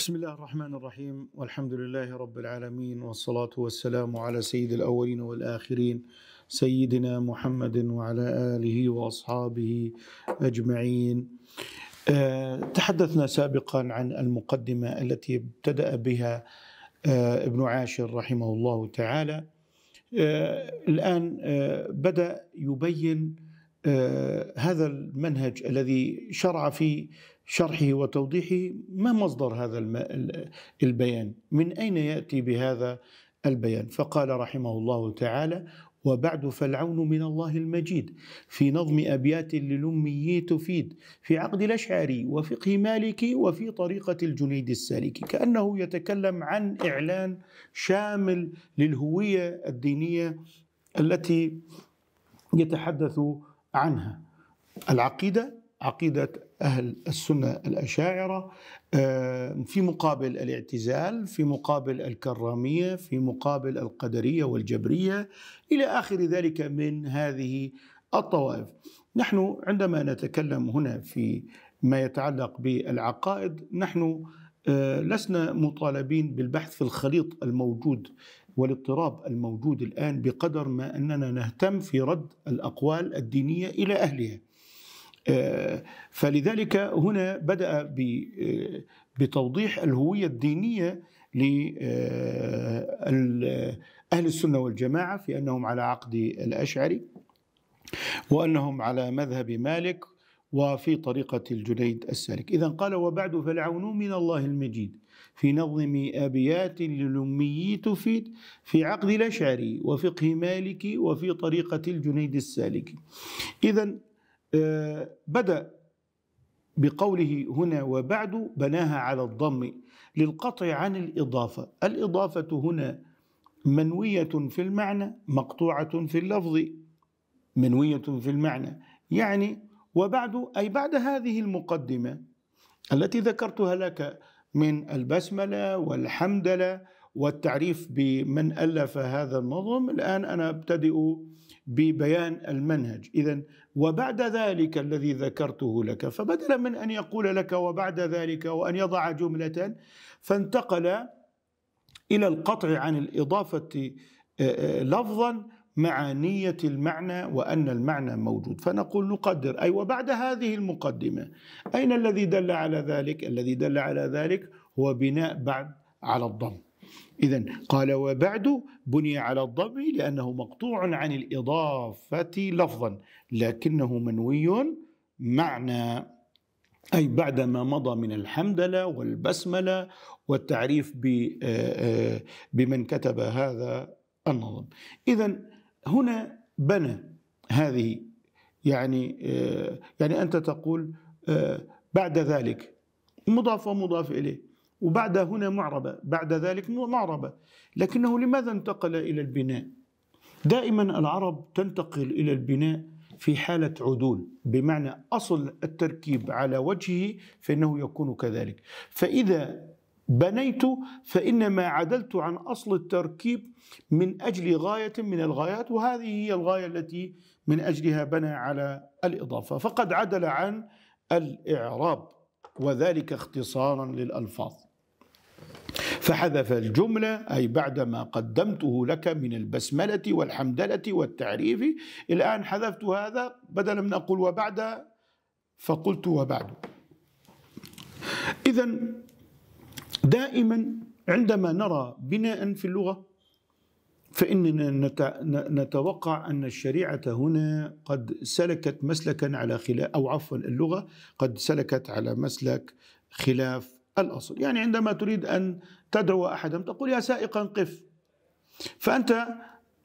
بسم الله الرحمن الرحيم والحمد لله رب العالمين والصلاة والسلام على سيد الأولين والآخرين سيدنا محمد وعلى آله وأصحابه أجمعين آه، تحدثنا سابقا عن المقدمة التي ابتدأ بها آه، ابن عاشر رحمه الله تعالى آه، الآن بدأ يبين هذا المنهج الذي شرع فيه شرحه وتوضيحه ما مصدر هذا البيان من أين يأتي بهذا البيان فقال رحمه الله تعالى وبعد فالعون من الله المجيد في نظم أبيات للمي تفيد في عقد الأشعري وفقه مالكي وفي طريقة الجنيد السالكي كأنه يتكلم عن إعلان شامل للهوية الدينية التي يتحدث عنها العقيدة عقيدة أهل السنة الأشاعرة آه، في مقابل الاعتزال في مقابل الكرامية في مقابل القدرية والجبرية إلى آخر ذلك من هذه الطوائف نحن عندما نتكلم هنا في ما يتعلق بالعقائد نحن آه، لسنا مطالبين بالبحث في الخليط الموجود والاضطراب الموجود الآن بقدر ما أننا نهتم في رد الأقوال الدينية إلى أهلها فلذلك هنا بدأ بتوضيح الهوية الدينية لأهل آه، السنة والجماعة في أنهم على عقد الأشعري وأنهم على مذهب مالك وفي طريقة الجنيد السالك إذا قال وبعد فالعون من الله المجيد في نظم أبيات للأمي تفيد في عقد الأشعري وفقه مالك وفي طريقة الجنيد السالك إذا آه، بدأ بقوله هنا وبعد بناها على الضم للقطع عن الإضافة الإضافة هنا منوية في المعنى مقطوعة في اللفظ منوية في المعنى يعني وبعد أي بعد هذه المقدمة التي ذكرتها لك من البسملة والحمدلة والتعريف بمن ألف هذا النظم الآن أنا أبتدئ ببيان المنهج إذا وبعد ذلك الذي ذكرته لك فبدلا من أن يقول لك وبعد ذلك وأن يضع جملة فانتقل إلى القطع عن الإضافة آه، آه، لفظا مع نية المعنى وأن المعنى موجود فنقول نقدر أي وبعد هذه المقدمة أين الذي دل على ذلك؟ الذي دل على ذلك هو بناء بعد على الضم إذا قال وبعد بني على الضم لأنه مقطوع عن الإضافة لفظا لكنه منوي معنى أي بعدما مضى من الحمدلة والبسملة والتعريف آه، آه، بمن كتب هذا النظم إذا هنا بنى هذه يعني آه، يعني أنت تقول بعد ذلك مضاف ومضاف إليه وبعد هنا معربة بعد ذلك معربة لكنه لماذا انتقل إلى البناء دائما العرب تنتقل إلى البناء في حالة عدول بمعنى أصل التركيب على وجهه فإنه يكون كذلك فإذا بنيت فإنما عدلت عن أصل التركيب من أجل غاية من الغايات وهذه هي الغاية التي من أجلها بنى على الإضافة فقد عدل عن الإعراب وذلك اختصارا للألفاظ فحذف الجملة أي بعد ما قدمته لك من البسملة والحمدلة والتعريف الآن حذفت هذا بدلا من أقول وبعد فقلت وبعد إذا دائما عندما نرى بناء في اللغة فإننا نتوقع أن الشريعة هنا قد سلكت مسلكا على خلاف أو عفوا اللغة قد سلكت على مسلك خلاف الأصل يعني عندما تريد أن تدعو أحدا تقول يا سائقا قف فأنت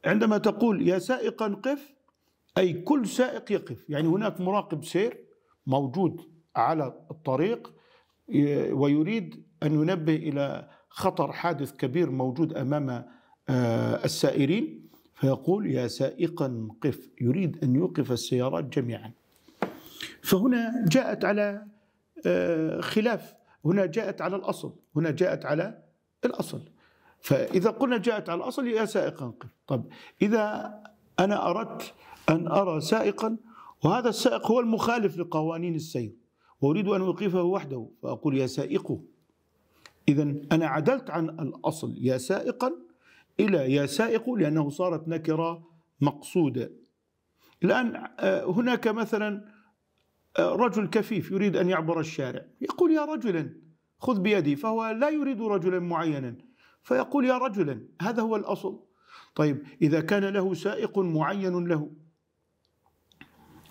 عندما تقول يا سائقا قف أي كل سائق يقف يعني هناك مراقب سير موجود على الطريق ويريد أن ينبه إلى خطر حادث كبير موجود أمام آه، السائرين فيقول يا سائقا قف يريد أن يوقف السيارات جميعا فهنا جاءت على آه، خلاف هنا جاءت على الأصل هنا جاءت على الأصل فإذا قلنا جاءت على الأصل يا سائق انقل طب إذا أنا أردت أن أرى سائقا وهذا السائق هو المخالف لقوانين السير وأريد أن أوقفه وحده فأقول يا سائقه إذا أنا عدلت عن الأصل يا سائقا إلى يا سائق لأنه صارت نكرة مقصودة الآن آه، هناك مثلا رجل كفيف يريد أن يعبر الشارع يقول يا رجلا خذ بيدي فهو لا يريد رجلا معينا فيقول يا رجلا هذا هو الأصل طيب إذا كان له سائق معين له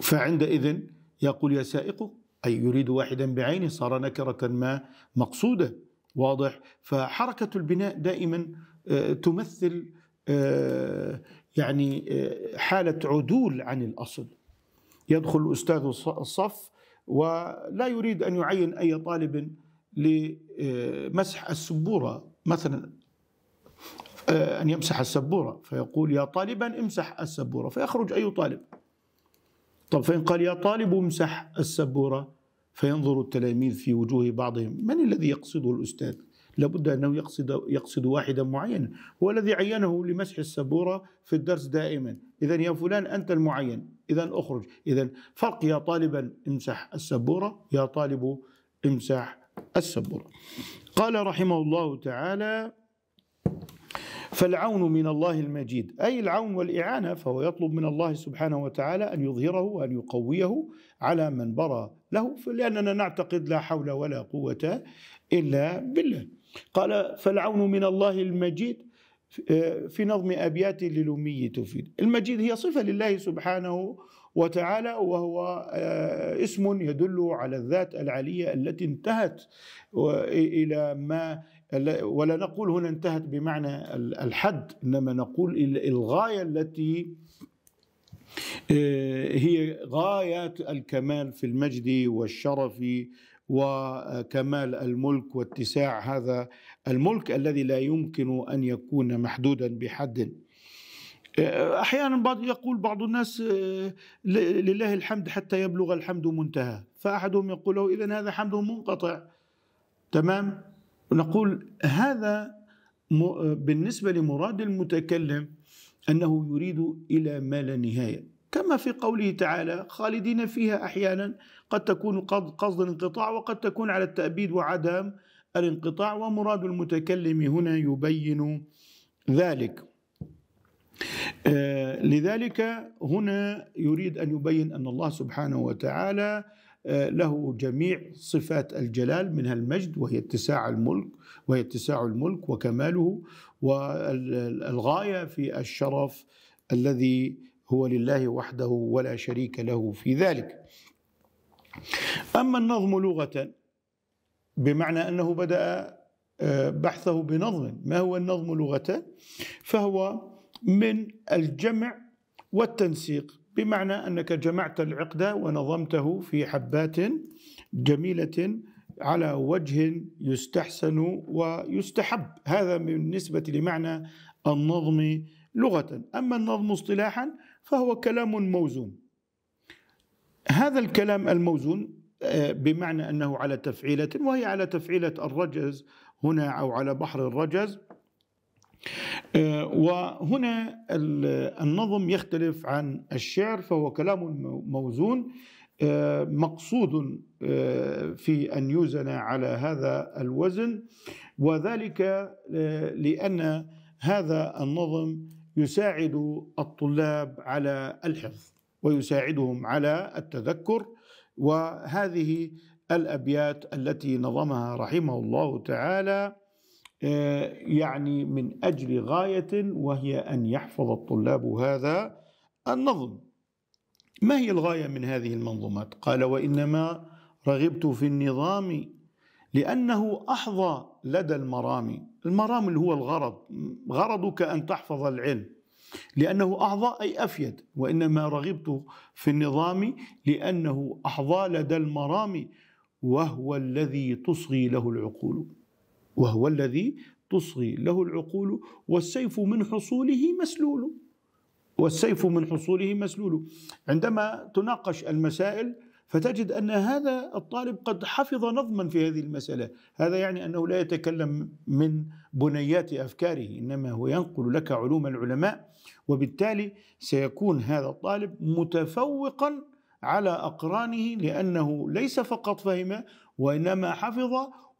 فعندئذ يقول يا سائق أي يريد واحدا بعينه صار نكرة ما مقصودة واضح فحركة البناء دائما آه، تمثل آه، يعني آه، حالة عدول عن الأصل يدخل الأستاذ الصف ولا يريد أن يعين أي طالب لمسح آه، السبورة مثلا آه، أن يمسح السبورة فيقول يا طالبا امسح السبورة فيخرج أي طالب طب فإن قال يا طالب امسح السبورة فينظر التلاميذ في وجوه بعضهم من الذي يقصده الأستاذ لابد أنه يقصد, يقصد واحدا معينا هو الذي عينه لمسح السبورة في الدرس دائما إذا يا فلان أنت المعين إذا أخرج إذا فرق يا طالبا امسح السبورة يا طالب امسح السبورة قال رحمه الله تعالى فالعون من الله المجيد أي العون والإعانة فهو يطلب من الله سبحانه وتعالى أن يظهره وأن يقويه على من برى له لأننا نعتقد لا حول ولا قوة إلا بالله قال فالعون من الله المجيد آه، في نظم أبيات للأمي تفيد المجيد هي صفة لله سبحانه وتعالى وهو آه، اسم يدل على الذات العلية التي انتهت إلى ما ولا نقول هنا انتهت بمعنى الحد إنما نقول الغاية التي آه، هي غاية الكمال في المجد والشرف وكمال الملك واتساع هذا الملك الذي لا يمكن أن يكون محدودا بحد آه، أحيانا بعض يقول بعض الناس آه، لله الحمد حتى يبلغ الحمد منتهى فأحدهم يقول له إذا هذا حمد منقطع تمام نقول هذا بالنسبة لمراد المتكلم أنه يريد إلى ما لا نهاية كما في قوله تعالى خالدين فيها أحيانا قد تكون قصد الانقطاع وقد تكون على التأبيد وعدم الانقطاع ومراد المتكلم هنا يبين ذلك آه، لذلك هنا يريد ان يبين ان الله سبحانه وتعالى آه، له جميع صفات الجلال منها المجد وهي اتساع الملك وهي اتساع الملك وكماله والغايه في الشرف الذي هو لله وحده ولا شريك له في ذلك. اما النظم لغه بمعنى أنه بدأ آه، بحثه بنظم ما هو النظم لغه فهو من الجمع والتنسيق بمعنى أنك جمعت العقد ونظمته في حبات جميلة على وجه يستحسن ويستحب هذا بالنسبة لمعنى النظم لغة أما النظم اصطلاحا فهو كلام موزون هذا الكلام الموزون بمعنى انه على تفعيله وهي على تفعيله الرجز هنا او على بحر الرجز آه، وهنا النظم يختلف عن الشعر فهو كلام موزون آه، مقصود آه، في ان يوزن على هذا الوزن وذلك لان هذا النظم يساعد الطلاب على الحفظ ويساعدهم على التذكر وهذه الابيات التي نظمها رحمه الله تعالى آه، يعني من اجل غايه وهي ان يحفظ الطلاب هذا النظم. ما هي الغايه من هذه المنظومات؟ قال وانما رغبت في النظام لانه احظى لدى المرام، المرام اللي هو الغرض، غرضك ان تحفظ العلم. لأنه أحظى أي أفيد وإنما رغبت في النظام لأنه أحظى لدى المرام وهو الذي تصغي له العقول وهو الذي تصغي له العقول والسيف من حصوله مسلول والسيف من حصوله مسلول عندما تناقش المسائل فتجد أن هذا الطالب قد حفظ نظما في هذه المسألة هذا يعني أنه لا يتكلم من بنيات أفكاره إنما هو ينقل لك علوم العلماء وبالتالي سيكون هذا الطالب متفوقا على أقرانه لأنه ليس فقط فهم وإنما حفظ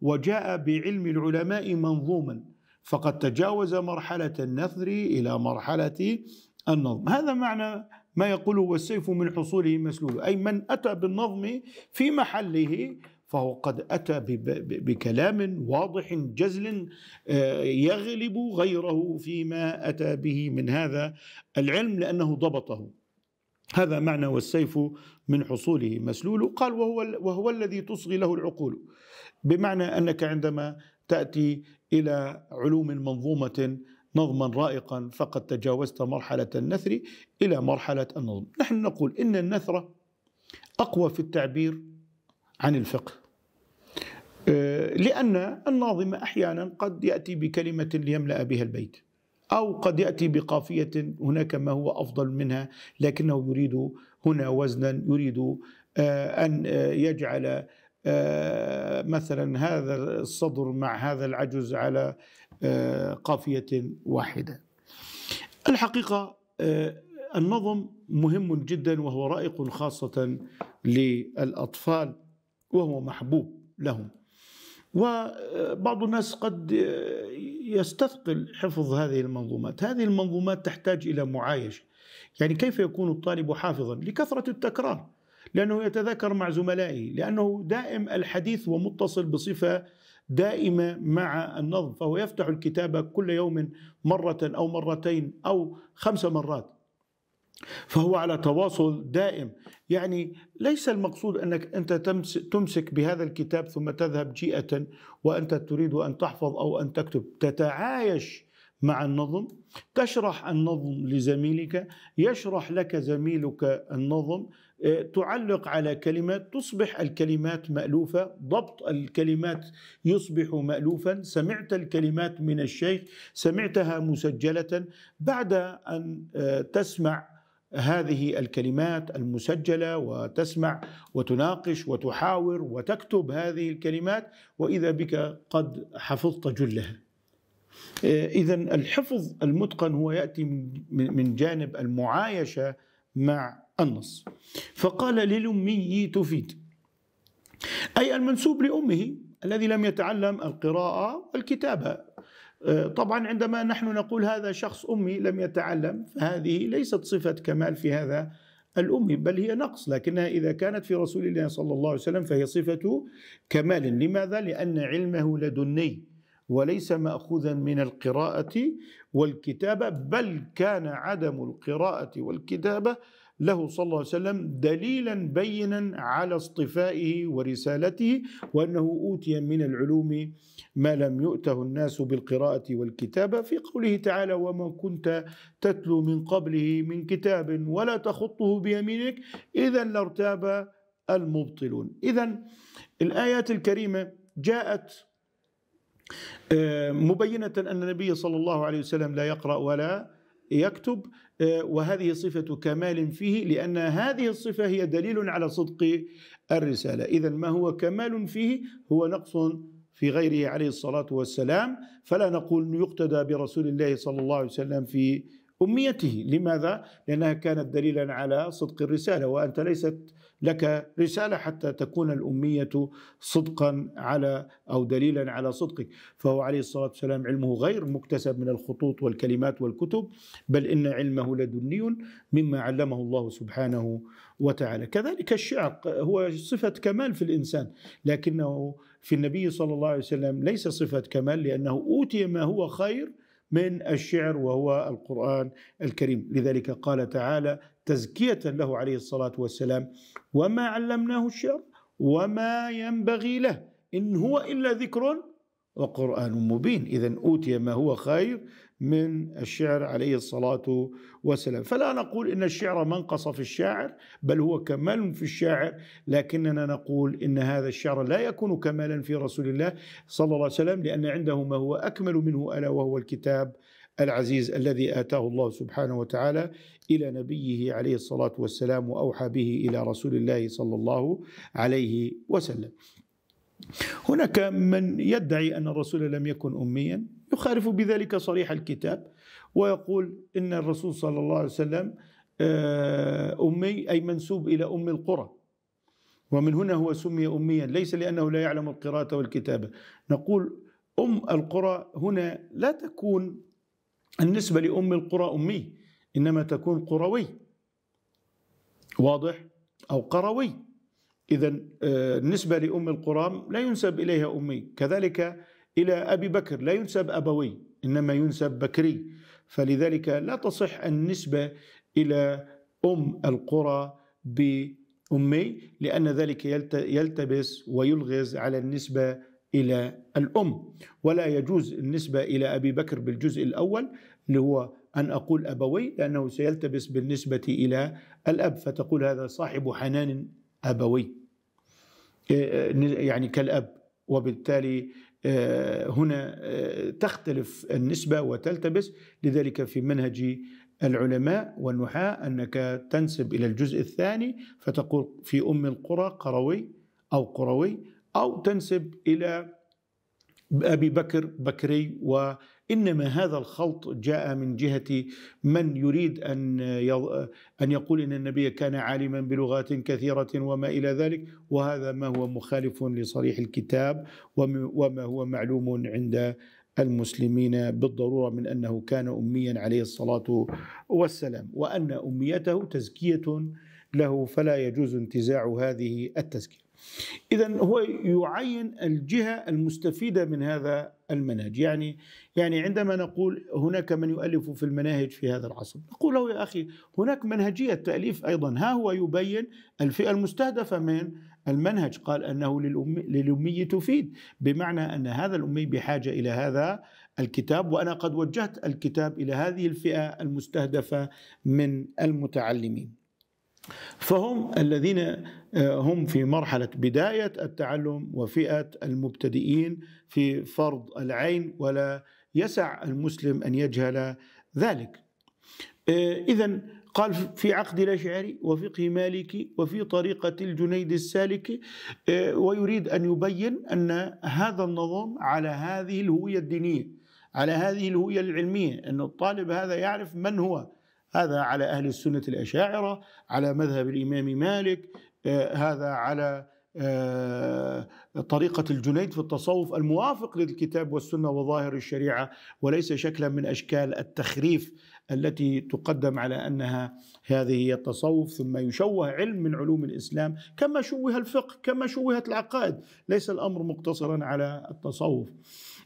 وجاء بعلم العلماء منظوما فقد تجاوز مرحلة النثر إلى مرحلة النظم هذا معنى ما يقوله والسيف من حصوله مسلول أي من أتى بالنظم في محله فهو قد أتى بكلام واضح جزل آه، يغلب غيره فيما أتى به من هذا العلم لأنه ضبطه هذا معنى والسيف من حصوله مسلول قال وهو, وهو الذي تصغي له العقول بمعنى أنك عندما تأتي إلى علوم منظومة نظما رائقا فقد تجاوزت مرحلة النثر إلى مرحلة النظم نحن نقول إن النثر أقوى في التعبير عن الفقه آه، لأن الناظم أحيانا قد يأتي بكلمة ليملأ بها البيت أو قد يأتي بقافية هناك ما هو أفضل منها لكنه يريد هنا وزنا يريد آه، أن آه، يجعل آه، مثلا هذا الصدر مع هذا العجز على آه، قافية واحدة الحقيقة آه، النظم مهم جدا وهو رائق خاصة للأطفال وهو محبوب لهم وبعض الناس قد يستثقل حفظ هذه المنظومات هذه المنظومات تحتاج إلى معايشة يعني كيف يكون الطالب حافظا لكثرة التكرار لأنه يتذاكر مع زملائه لأنه دائم الحديث ومتصل بصفة دائمة مع النظم فهو يفتح الكتاب كل يوم مرة أو مرتين أو خمس مرات فهو على تواصل دائم يعني ليس المقصود أنك أنت تمسك بهذا الكتاب ثم تذهب جيئة وأنت تريد أن تحفظ أو أن تكتب تتعايش مع النظم تشرح النظم لزميلك يشرح لك زميلك النظم تعلق على كلمات تصبح الكلمات مألوفة ضبط الكلمات يصبح مألوفا سمعت الكلمات من الشيخ سمعتها مسجلة بعد أن آه، تسمع هذه الكلمات المسجله وتسمع وتناقش وتحاور وتكتب هذه الكلمات واذا بك قد حفظت جلها. آه، اذا الحفظ المتقن هو ياتي من جانب المعايشه مع النص فقال للأمي تفيد أي المنسوب لأمه الذي لم يتعلم القراءة والكتابة آه، طبعا عندما نحن نقول هذا شخص أمي لم يتعلم فهذه ليست صفة كمال في هذا الأم بل هي نقص لكنها إذا كانت في رسول الله صلى الله عليه وسلم فهي صفة كمال لماذا؟ لأن علمه لدني وليس ماخوذا من القراءه والكتابه بل كان عدم القراءه والكتابه له صلى الله عليه وسلم دليلا بينا على اصطفائه ورسالته وانه اوتي من العلوم ما لم يؤته الناس بالقراءه والكتابه في قوله تعالى وما كنت تتلو من قبله من كتاب ولا تخطه بيمينك اذا لارتاب المبطلون اذا الايات الكريمه جاءت آه، مبينه ان النبي صلى الله عليه وسلم لا يقرا ولا يكتب وهذه صفة كمال فيه لأن هذه الصفة هي دليل على صدق الرسالة إذا ما هو كمال فيه هو نقص في غيره عليه الصلاة والسلام فلا نقول يقتدى برسول الله صلى الله عليه وسلم في أميته لماذا؟ لأنها كانت دليلا على صدق الرسالة وأنت ليست لك رسالة حتى تكون الأمية صدقا على أو دليلا على صدقك فهو عليه الصلاة والسلام علمه غير مكتسب من الخطوط والكلمات والكتب بل إن علمه لدني مما علمه الله سبحانه وتعالى كذلك الشعر هو صفة كمال في الإنسان لكنه في النبي صلى الله عليه وسلم ليس صفة كمال لأنه أوتي ما هو خير من الشعر وهو القرآن الكريم لذلك قال تعالى تزكية له عليه الصلاة والسلام وما علمناه الشعر وما ينبغي له إن هو إلا ذكر وقرآن مبين إذا أوتي ما هو خير من الشعر عليه الصلاة والسلام فلا نقول إن الشعر منقص في الشاعر بل هو كمال في الشاعر لكننا نقول إن هذا الشعر لا يكون كمالا في رسول الله صلى الله عليه وسلم لأن عنده ما هو أكمل منه ألا وهو الكتاب العزيز الذي آتاه الله سبحانه وتعالى إلى نبيه عليه الصلاة والسلام وأوحى به إلى رسول الله صلى الله عليه وسلم هناك من يدعي أن الرسول لم يكن أميا يخالف بذلك صريح الكتاب ويقول إن الرسول صلى الله عليه وسلم آه، أمي أي منسوب إلى أم القرى ومن هنا هو سمي أميا ليس لأنه لا يعلم القراءة والكتابة نقول أم القرى هنا لا تكون النسبة لأم القرى أمي إنما تكون قروي واضح أو قروي إذا آه، النسبة لأم القرام لا ينسب إليها أمي كذلك إلى أبي بكر لا ينسب أبوي إنما ينسب بكري فلذلك لا تصح النسبة إلى أم القرى بأمي لأن ذلك يلتبس ويلغز على النسبة إلى الأم ولا يجوز النسبة إلى أبي بكر بالجزء الأول اللي هو أن أقول أبوي لأنه سيلتبس بالنسبة إلى الأب فتقول هذا صاحب حنان أبوي آه، آه، يعني كالاب وبالتالي آه، هنا تختلف النسبه وتلتبس لذلك في منهج العلماء والنحاة انك تنسب الى الجزء الثاني فتقول في ام القرى قروي او قروي او تنسب الى أبي بكر بكري وإنما هذا الخلط جاء من جهة من يريد أن أن يقول إن النبي كان عالما بلغات كثيرة وما إلى ذلك وهذا ما هو مخالف لصريح الكتاب وما هو معلوم عند المسلمين بالضروره من انه كان اميا عليه الصلاه والسلام وان اميته تزكيه له فلا يجوز انتزاع هذه التزكيه إذا هو يعين الجهة المستفيدة من هذا المنهج يعني يعني عندما نقول هناك من يؤلف في المناهج في هذا العصر نقول له يا أخي هناك منهجية تأليف أيضا ها هو يبين الفئة المستهدفة من المنهج قال أنه للأمي, للأمي تفيد بمعنى أن هذا الأمي بحاجة إلى هذا الكتاب وأنا قد وجهت الكتاب إلى هذه الفئة المستهدفة من المتعلمين فهم الذين آه، هم في مرحلة بداية التعلم وفئة المبتدئين في فرض العين ولا يسع المسلم أن يجهل ذلك آه، إذا قال في عقد الأشعري وفقه مالكي وفي طريقة الجنيد السالكي آه، ويريد أن يبين أن هذا النظام على هذه الهوية الدينية على هذه الهوية العلمية أن الطالب هذا يعرف من هو هذا على أهل السنة الأشاعرة على مذهب الإمام مالك آه، هذا على آه، طريقة الجنيد في التصوف الموافق للكتاب والسنة وظاهر الشريعة وليس شكلا من أشكال التخريف التي تقدم على أنها هذه هي التصوف ثم يشوه علم من علوم الإسلام كما شوه الفقه كما شوهت العقائد ليس الأمر مقتصرا على التصوف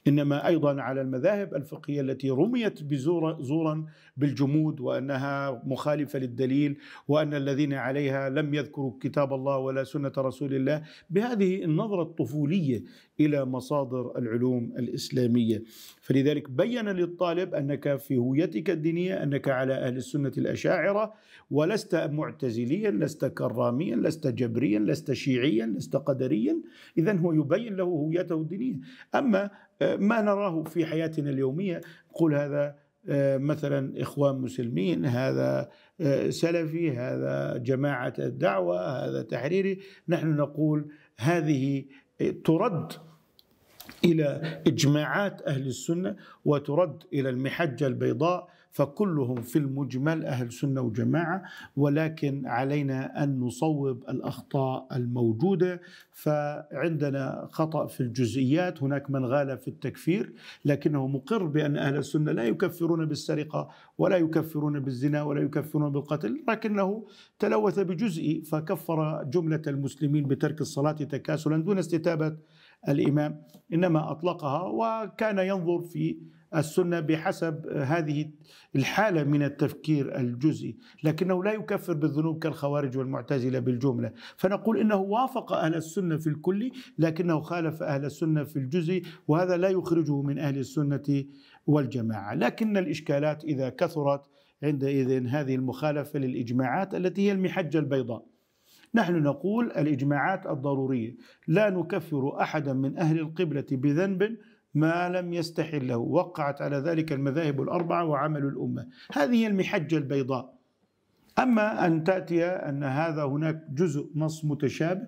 إنما أيضا على المذاهب الفقهية التي رميت زورا بالجمود وأنها مخالفة للدليل وأن الذين عليها لم يذكروا كتاب الله ولا سنة رسول الله بهذه النظرة الطفولية إلى مصادر العلوم الإسلامية فلذلك بين للطالب أنك في هويتك الدينية أنك على أهل السنة الأشاعرة ولست معتزليا لست كراميا لست جبريا لست شيعيا لست قدريا إذا هو يبين له هويته الدينية أما آه، ما نراه في حياتنا اليومية نقول هذا آه، مثلا إخوان مسلمين هذا آه، سلفي هذا جماعة الدعوة هذا تحريري نحن نقول هذه ترد إلى إجماعات أهل السنة وترد إلى المحجة البيضاء فكلهم في المجمل أهل سنة وجماعة ولكن علينا أن نصوب الأخطاء الموجودة فعندنا خطأ في الجزئيات هناك من غال في التكفير لكنه مقر بأن أهل السنة لا يكفرون بالسرقة ولا يكفرون بالزنا ولا يكفرون بالقتل لكنه تلوث بجزئي فكفر جملة المسلمين بترك الصلاة تكاسلا دون استتابة الإمام إنما أطلقها وكان ينظر في السنة بحسب هذه الحالة من التفكير الجزئي لكنه لا يكفر بالذنوب كالخوارج والمعتزلة بالجملة فنقول إنه وافق أهل السنة في الكل لكنه خالف أهل السنة في الجزئي وهذا لا يخرجه من أهل السنة والجماعة لكن الإشكالات إذا كثرت عندئذ هذه المخالفة للإجماعات التي هي المحجة البيضاء نحن نقول الإجماعات الضرورية لا نكفر أحدا من أهل القبلة بذنب ما لم يستحل له وقعت على ذلك المذاهب الأربعة وعمل الأمة هذه المحجة البيضاء أما أن تأتي أن هذا هناك جزء نص متشابه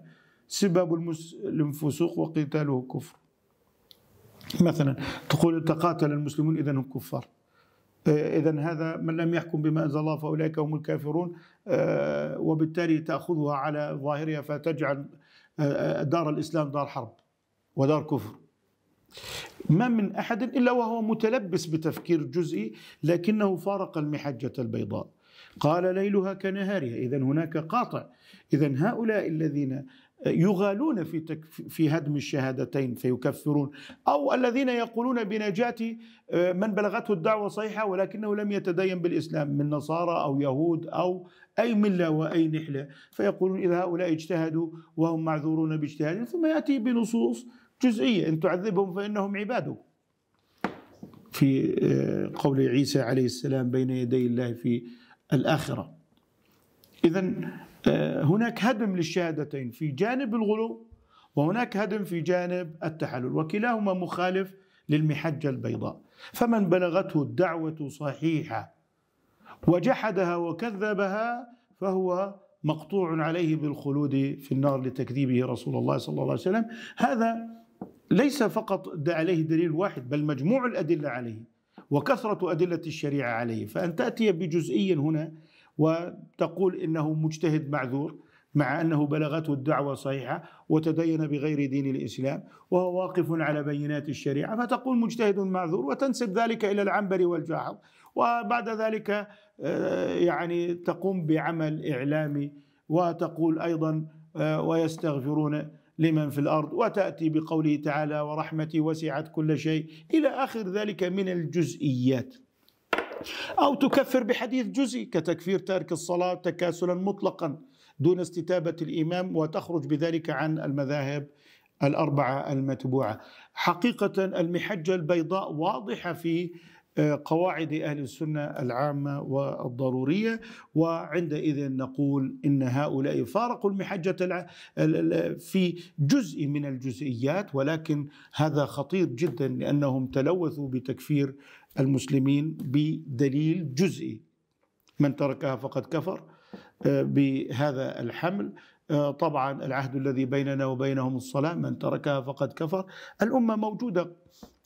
سباب المسلم فسوق وقتاله كفر مثلا تقول تقاتل المسلمون إذا هم كفار آه، إذا هذا من لم يحكم بما أنزل الله فأولئك هم الكافرون آه، وبالتالي تأخذها على ظاهرها فتجعل آه، دار الإسلام دار حرب ودار كفر ما من أحد إلا وهو متلبس بتفكير جزئي لكنه فارق المحجة البيضاء قال ليلها كنهارها إذا هناك قاطع إذا هؤلاء الذين يغالون في في هدم الشهادتين فيكفرون او الذين يقولون بنجاه آه، من بلغته الدعوه صحيحه ولكنه لم يتدين بالاسلام من نصارى او يهود او اي مله واي نحله فيقولون اذا هؤلاء اجتهدوا وهم معذورون باجتهادهم ثم ياتي بنصوص جزئيه ان تعذبهم فانهم عبادك في آه، قول عيسى عليه السلام بين يدي الله في الاخره اذا آه، هناك هدم للشهادتين في جانب الغلو وهناك هدم في جانب التحلل وكلاهما مخالف للمحجة البيضاء فمن بلغته الدعوة صحيحة وجحدها وكذبها فهو مقطوع عليه بالخلود في النار لتكذيبه رسول الله صلى الله عليه وسلم هذا ليس فقط عليه دليل واحد بل مجموع الأدلة عليه وكثرة أدلة الشريعة عليه فأن تأتي بجزئي هنا وتقول انه مجتهد معذور مع انه بلغته الدعوه صحيحه وتدين بغير دين الاسلام وهو واقف على بينات الشريعه فتقول مجتهد معذور وتنسب ذلك الى العنبر والجاحظ وبعد ذلك آه، يعني تقوم بعمل اعلامي وتقول ايضا آه، ويستغفرون لمن في الارض وتاتي بقوله تعالى ورحمتي وسعت كل شيء الى اخر ذلك من الجزئيات أو تكفر بحديث جزئي كتكفير تارك الصلاة تكاسلا مطلقا دون استتابة الإمام وتخرج بذلك عن المذاهب الأربعة المتبوعة حقيقة المحجة البيضاء واضحة في آه، قواعد أهل السنة العامة والضرورية وعندئذ نقول إن هؤلاء فارقوا المحجة في جزء من الجزئيات ولكن هذا خطير جدا لأنهم تلوثوا بتكفير المسلمين بدليل جزئي من تركها فقد كفر آه، بهذا الحمل آه، طبعا العهد الذي بيننا وبينهم الصلاة من تركها فقد كفر الأمة موجودة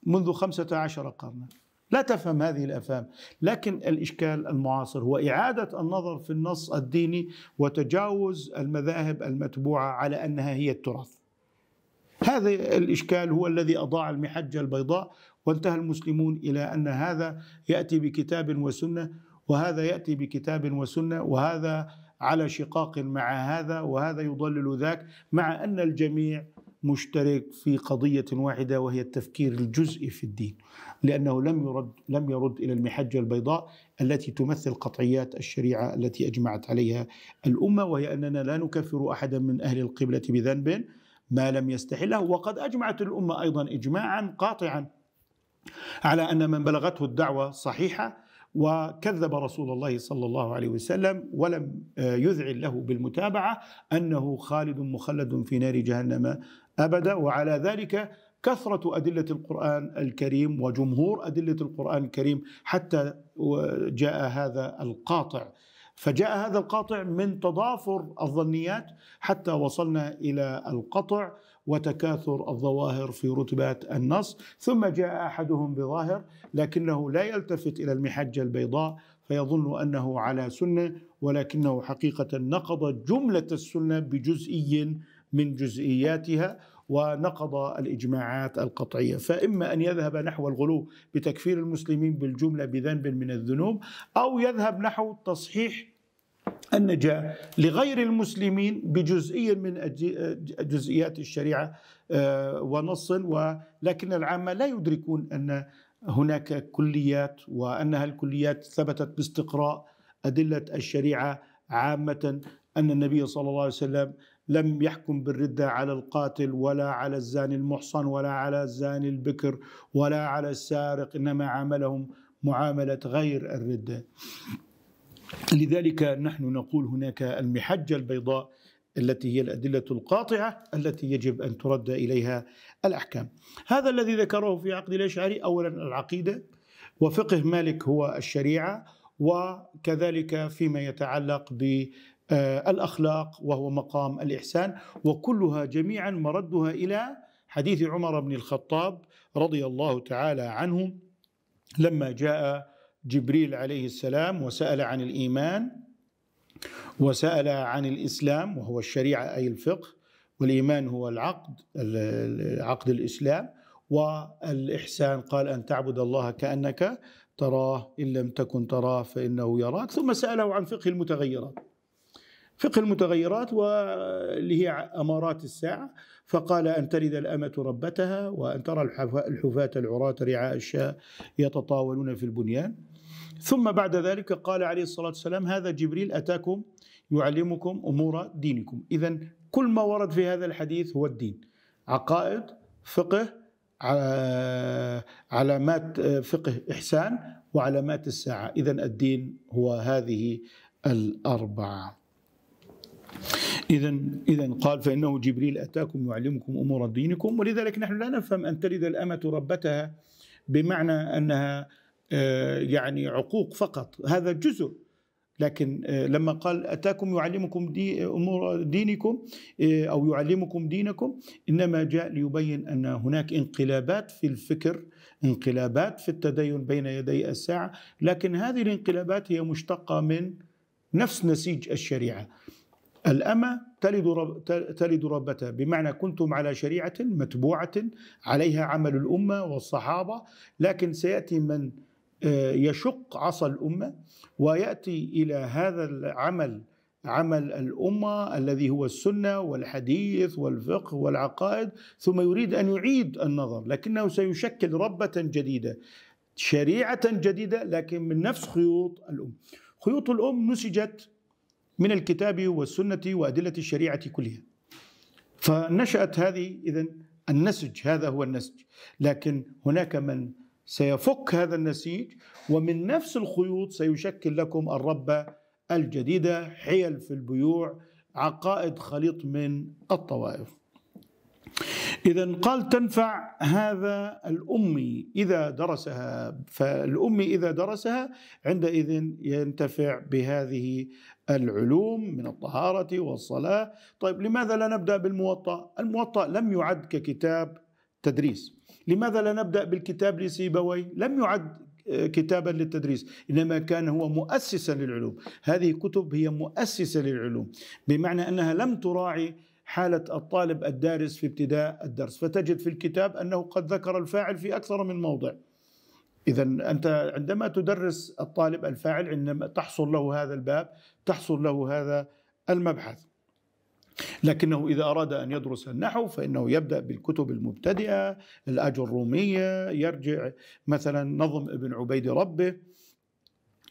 منذ خمسة عشر قرنا لا تفهم هذه الأفهام لكن الإشكال المعاصر هو إعادة النظر في النص الديني وتجاوز المذاهب المتبوعة على أنها هي التراث هذا الإشكال هو الذي أضاع المحجة البيضاء وانتهى المسلمون إلى أن هذا يأتي بكتاب وسنة وهذا يأتي بكتاب وسنة وهذا على شقاق مع هذا وهذا يضلل ذاك مع أن الجميع مشترك في قضية واحدة وهي التفكير الجزئي في الدين لأنه لم يرد لم يرد إلى المحجة البيضاء التي تمثل قطعيات الشريعة التي أجمعت عليها الأمة وهي أننا لا نكفر أحدا من أهل القبلة بذنب ما لم يستحله وقد أجمعت الأمة أيضا إجماعا قاطعا على ان من بلغته الدعوه صحيحه وكذب رسول الله صلى الله عليه وسلم ولم آه، يذعن له بالمتابعه انه خالد مخلد في نار جهنم ابدا وعلى ذلك كثرة أدلة القرآن الكريم وجمهور أدلة القرآن الكريم حتى جاء هذا القاطع فجاء هذا القاطع من تضافر الظنيات حتى وصلنا إلى القطع وتكاثر الظواهر في رتبات النص ثم جاء احدهم بظاهر لكنه لا يلتفت الى المحجه البيضاء فيظن انه على سنه ولكنه حقيقه نقض جمله السنه بجزئي من جزئياتها ونقض الاجماعات القطعيه، فاما ان يذهب نحو الغلو بتكفير المسلمين بالجمله بذنب من الذنوب او يذهب نحو تصحيح النجاة لغير المسلمين بجزئي من أه، جزئيات الشريعة أه، ونص ولكن العامة لا يدركون أن هناك كليات وأنها الكليات ثبتت باستقراء أدلة الشريعة عامة أن النبي صلى الله عليه وسلم لم يحكم بالردة على القاتل ولا على الزاني المحصن ولا على الزاني البكر ولا على السارق إنما عاملهم معاملة غير الردة لذلك نحن نقول هناك المحجة البيضاء التي هي الأدلة القاطعة التي يجب أن ترد إليها الأحكام هذا الذي ذكره في عقد الأشعري أولا العقيدة وفقه مالك هو الشريعة وكذلك فيما يتعلق بالأخلاق وهو مقام الإحسان وكلها جميعا مردها إلى حديث عمر بن الخطاب رضي الله تعالى عنه لما جاء جبريل عليه السلام وسأل عن الإيمان وسأل عن الإسلام وهو الشريعة أي الفقه والإيمان هو العقد عقد الإسلام والإحسان قال أن تعبد الله كأنك تراه إن لم تكن تراه فإنه يراك ثم سأله عن فقه المتغيرات فقه المتغيرات واللي هي أمارات الساعة فقال أن تلد الأمة ربتها وأن ترى الحفاة العراة رعاء الشاء يتطاولون في البنيان ثم بعد ذلك قال عليه الصلاة والسلام هذا جبريل أتاكم يعلمكم أمور دينكم إذا كل ما ورد في هذا الحديث هو الدين عقائد فقه علامات فقه إحسان وعلامات الساعة إذا الدين هو هذه الأربعة إذا إذا قال فإنه جبريل أتاكم يعلمكم أمور دينكم ولذلك نحن لا نفهم أن تلد الأمة ربتها بمعنى أنها آه، يعني عقوق فقط هذا جزء لكن آه، لما قال أتاكم يعلمكم دي أمور دينكم آه، أو يعلمكم دينكم إنما جاء ليبين أن هناك انقلابات في الفكر انقلابات في التدين بين يدي الساعة لكن هذه الانقلابات هي مشتقة من نفس نسيج الشريعة الأمة تلد, رب تلد ربتها بمعنى كنتم على شريعة متبوعة عليها عمل الأمة والصحابة لكن سيأتي من يشق عصا الامه وياتي الى هذا العمل عمل الامه الذي هو السنه والحديث والفقه والعقائد ثم يريد ان يعيد النظر لكنه سيشكل ربه جديده شريعه جديده لكن من نفس خيوط الام خيوط الام نسجت من الكتاب والسنه وادله الشريعه كلها فنشات هذه اذا النسج هذا هو النسج لكن هناك من سيفك هذا النسيج ومن نفس الخيوط سيشكل لكم الربة الجديدة حيل في البيوع عقائد خليط من الطوائف إذا قال تنفع هذا الأمي إذا درسها فالأمي إذا درسها عندئذ ينتفع بهذه العلوم من الطهارة والصلاة طيب لماذا لا نبدأ بالموطأ؟ الموطأ لم يعد ككتاب تدريس لماذا لا نبدأ بالكتاب لسيبوي لم يعد آه، كتابا للتدريس انما كان هو مؤسسا للعلوم هذه كتب هي مؤسسه للعلوم بمعنى انها لم تراعي حاله الطالب الدارس في ابتداء الدرس فتجد في الكتاب انه قد ذكر الفاعل في اكثر من موضع اذا انت عندما تدرس الطالب الفاعل عندما تحصل له هذا الباب تحصل له هذا المبحث لكنه إذا أراد أن يدرس النحو فإنه يبدأ بالكتب المبتدئة الأجر الرومية يرجع مثلا نظم ابن عبيد ربه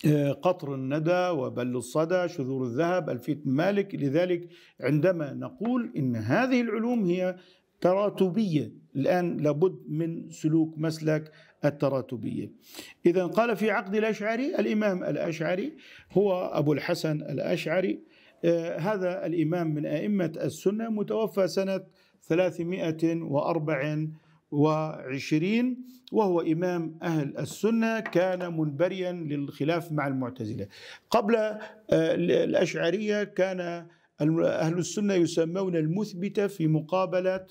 آه، قطر الندى وبل الصدى شذور الذهب الفيت مالك لذلك عندما نقول إن هذه العلوم هي تراتبية الآن لابد من سلوك مسلك التراتبية إذا قال في عقد الأشعري الإمام الأشعري هو أبو الحسن الأشعري آه، هذا الإمام من أئمة السنة متوفى سنة 324 وهو إمام أهل السنة كان منبريا للخلاف مع المعتزلة قبل آه، الأشعرية كان أهل السنة يسمون المثبتة في مقابلة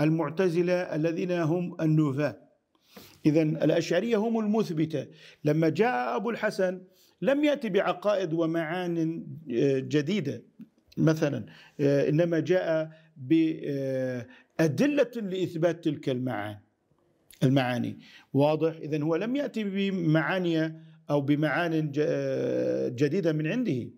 المعتزلة الذين هم النوفاة إذا الأشعرية هم المثبتة لما جاء أبو الحسن لم يأتي بعقائد ومعان آه، جديدة مثلا آه، إنما جاء بأدلة آه، لإثبات تلك المعاني المعاني واضح إذا هو لم يأتي بمعاني أو بمعان جديدة من عنده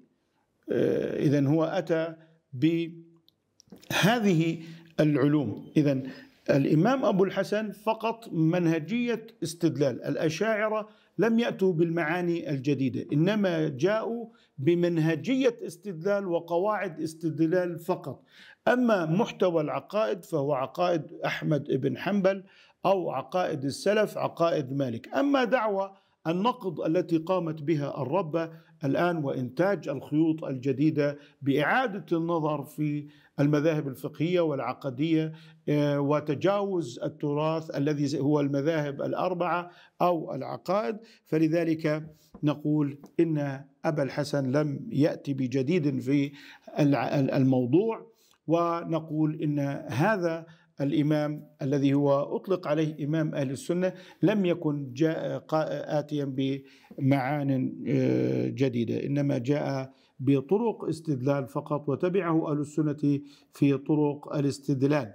إذا هو أتى بهذه العلوم إذا الإمام أبو الحسن فقط منهجية استدلال الأشاعرة لم يأتوا بالمعاني الجديدة إنما جاءوا بمنهجية استدلال وقواعد استدلال فقط أما محتوى العقائد فهو عقائد أحمد بن حنبل أو عقائد السلف عقائد مالك أما دعوة النقض التي قامت بها الربة الآن وإنتاج الخيوط الجديدة بإعادة النظر في المذاهب الفقهية والعقدية آه، وتجاوز التراث الذي هو المذاهب الأربعة أو العقائد فلذلك نقول إن أبا الحسن لم يأتي بجديد في الموضوع ونقول إن هذا الإمام الذي هو أطلق عليه إمام أهل السنة لم يكن جاء آتيا بمعان آه، جديدة إنما جاء بطرق استدلال فقط وتبعه أهل السنة في طرق الاستدلال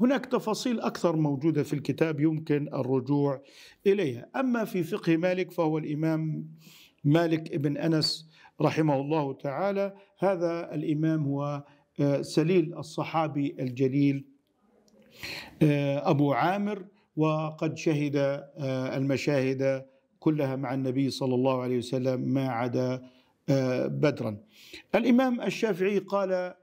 هناك تفاصيل أكثر موجودة في الكتاب يمكن الرجوع إليها أما في فقه مالك فهو الإمام مالك ابن أنس رحمه الله تعالى هذا الإمام هو آه، سليل الصحابي الجليل آه، أبو عامر وقد شهد آه، المشاهد كلها مع النبي صلى الله عليه وسلم ما عدا آه، بدرا الإمام الشافعي قال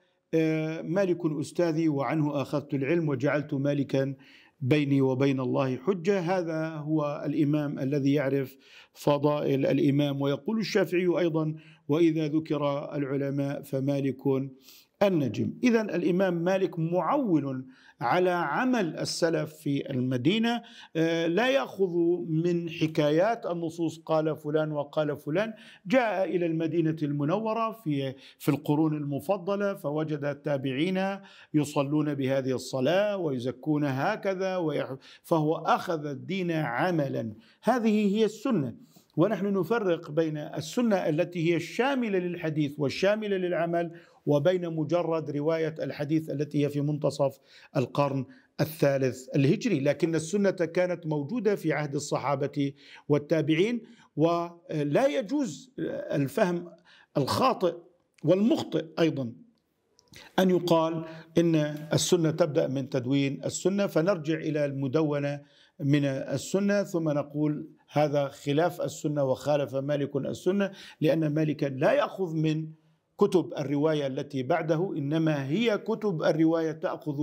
مالك أستاذي وعنه أخذت العلم وجعلت مالكا بيني وبين الله حجة هذا هو الإمام الذي يعرف فضائل الإمام ويقول الشافعي أيضا وإذا ذكر العلماء فمالك النجم إذا الإمام مالك معول على عمل السلف في المدينة آه، لا يأخذ من حكايات النصوص قال فلان وقال فلان جاء إلى المدينة المنورة في, في القرون المفضلة فوجد التابعين يصلون بهذه الصلاة ويزكون هكذا فهو أخذ الدين عملا هذه هي السنة ونحن نفرق بين السنه التي هي الشامله للحديث والشامله للعمل وبين مجرد روايه الحديث التي هي في منتصف القرن الثالث الهجري لكن السنه كانت موجوده في عهد الصحابه والتابعين ولا يجوز الفهم الخاطئ والمخطئ ايضا أن يقال إن السنة تبدأ من تدوين السنة فنرجع إلى المدونة من السنة ثم نقول هذا خلاف السنة وخالف مالك السنة لأن مالكا لا يأخذ من كتب الرواية التي بعده إنما هي كتب الرواية تأخذ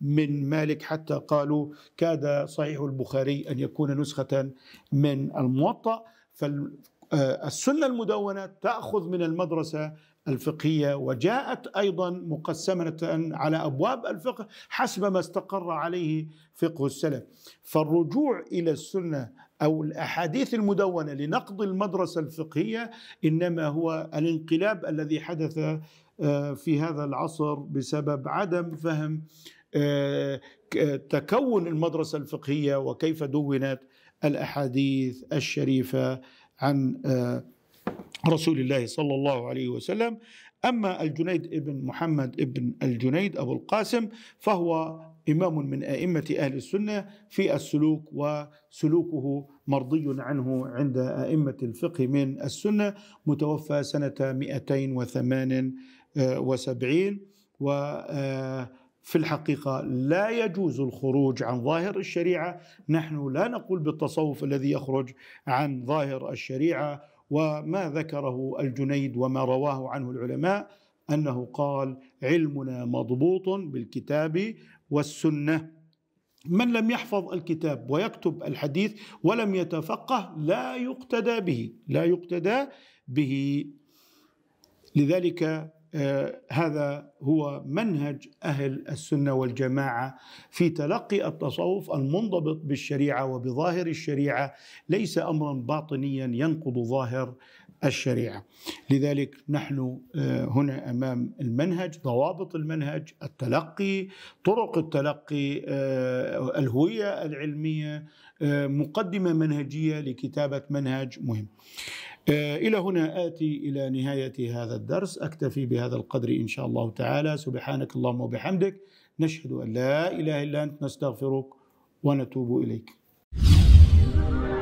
من مالك حتى قالوا كاد صحيح البخاري أن يكون نسخة من الموطأ فالسنة آه، المدونة تأخذ من المدرسة الفقهية وجاءت أيضا مقسمة على أبواب الفقه حسب ما استقر عليه فقه السلف فالرجوع إلى السنة أو الأحاديث المدونة لنقد المدرسة الفقهية إنما هو الانقلاب الذي حدث آه، في هذا العصر بسبب عدم فهم آه، تكون المدرسة الفقهية وكيف دونت الأحاديث الشريفة عن آه، رسول الله صلى الله عليه وسلم أما الجنيد ابن محمد ابن الجنيد أبو القاسم فهو إمام من أئمة أهل السنة في السلوك وسلوكه مرضي عنه عند أئمة الفقه من السنة متوفى سنة 278 و آه، في الحقيقة لا يجوز الخروج عن ظاهر الشريعة نحن لا نقول بالتصوف الذي يخرج عن ظاهر الشريعة وما ذكره الجنيد وما رواه عنه العلماء أنه قال علمنا مضبوط بالكتاب والسنه من لم يحفظ الكتاب ويكتب الحديث ولم يتفقه لا يقتدى به لا يقتدى به لذلك آه، هذا هو منهج اهل السنه والجماعه في تلقي التصوف المنضبط بالشريعه وبظاهر الشريعه ليس امرا باطنيا ينقض ظاهر الشريعه. لذلك نحن آه، هنا امام المنهج، ضوابط المنهج، التلقي، طرق التلقي، آه، الهويه العلميه، آه، مقدمه منهجيه لكتابه منهج مهم. الى هنا اتي الى نهايه هذا الدرس، اكتفي بهذا القدر ان شاء الله تعالى، سبحانك اللهم وبحمدك، نشهد ان لا اله الا انت نستغفرك ونتوب اليك.